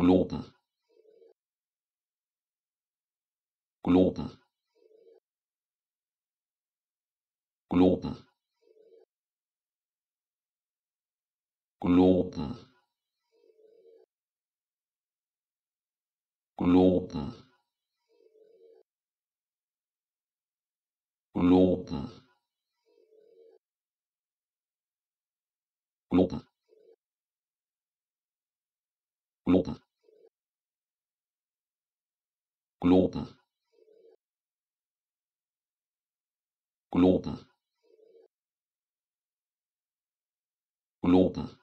globen globen globen globen globen globen globen globen globen globen globen